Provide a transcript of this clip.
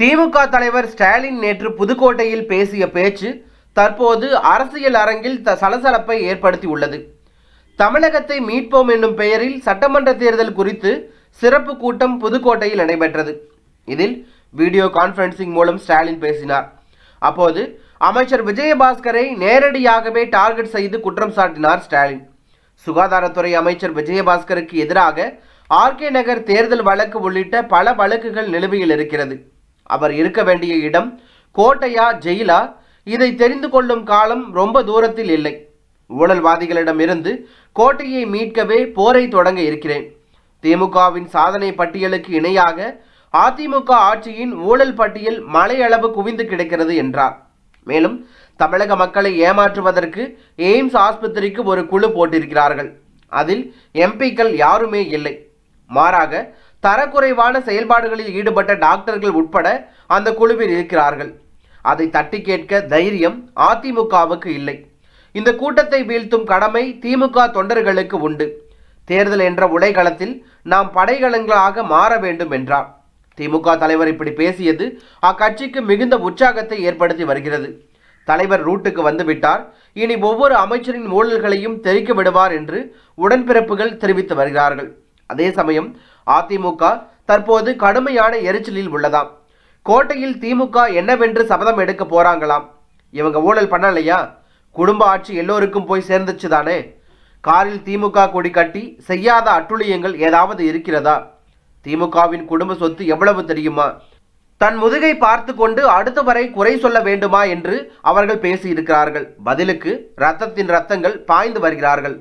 திமுக தலைவர் ஸ்டாலின் நேற்று புதுக்கோட்டையில் பேசிய பேச்சு தற்போது அரசியல் அரங்கில் த சலசலப்பை ஏற்படுத்தி உள்ளது தமிழகத்தை மீட்போம் என்னும் பெயரில் சட்டமன்ற தேர்தல் குறித்து சிறப்பு கூட்டம் புதுக்கோட்டையில் நடைபெற்றது இதில் வீடியோ கான்ஃபரன்சிங் மூலம் ஸ்டாலின் பேசினார் அப்போது அமைச்சர் விஜயபாஸ்கரை நேரடியாகவே டார்கெட் செய்து குற்றம் சாட்டினார் ஸ்டாலின் சுகாதாரத்துறை அமைச்சர் விஜயபாஸ்கருக்கு எதிராக ஆர்கே நகர் தேர்தல் வழக்கு உள்ளிட்ட பல வழக்குகள் நிலுவையில் இருக்கிறது அவர் இருக்க வேண்டிய இடம் கோட்டையா ஜெயிலா இதை தெரிந்து கொள்ளும் காலம் ரொம்ப தூரத்தில் இல்லை ஊழல்வாதிகளிடமிருந்து கோட்டையை மீட்கவே போரை தொடங்க இருக்கிறேன் திமுகவின் சாதனை பட்டியலுக்கு இணையாக அதிமுக ஆட்சியின் ஊழல் பட்டியல் மலையளவு குவிந்து கிடக்கிறது என்றார் மேலும் தமிழக மக்களை ஏமாற்றுவதற்கு எய்ம்ஸ் ஆஸ்பத்திரிக்கு ஒரு குழு போட்டிருக்கிறார்கள் அதில் எம்பிக்கள் யாருமே இல்லை மாறாக தரக்குறைவான செயல்பாடுகளில் ஈடுபட்ட டாக்டர்கள் உட்பட அந்த குழுவில் இருக்கிறார்கள் அதை தட்டி கேட்க தைரியம் அதிமுகவுக்கு இல்லை இந்த கூட்டத்தை வீழ்த்தும் கடமை திமுக தொண்டர்களுக்கு உண்டு தேர்தல் என்ற உலைகளத்தில் நாம் படைகளங்களாக மாற வேண்டும் என்றார் திமுக தலைவர் இப்படி பேசியது அக்கட்சிக்கு மிகுந்த உற்சாகத்தை ஏற்படுத்தி வருகிறது தலைவர் ரூட்டுக்கு வந்துவிட்டார் இனி ஒவ்வொரு அமைச்சரின் ஊழல்களையும் தெரிவிக்க விடுவார் என்று உடன்பிறப்புகள் தெரிவித்து வருகிறார்கள் அதே சமயம் அதிமுக தற்போது கடுமையான எரிச்சலில் உள்ளதாம் கோட்டையில் திமுக என்னவென்று சபதம் எடுக்க போறாங்களாம் இவங்க ஊழல் பண்ணலையா குடும்ப ஆட்சி எல்லோருக்கும் போய் சேர்ந்துச்சு தானே காரில் திமுக கொடி கட்டி செய்யாத அட்டுழியங்கள் ஏதாவது இருக்கிறதா திமுகவின் குடும்ப சொத்து எவ்வளவு தெரியுமா தன் முதுகை பார்த்து கொண்டு அடுத்த வரை குறை சொல்ல வேண்டுமா என்று அவர்கள் பேசியிருக்கிறார்கள் பதிலுக்கு ரத்தத்தின் ரத்தங்கள் பாய்ந்து வருகிறார்கள்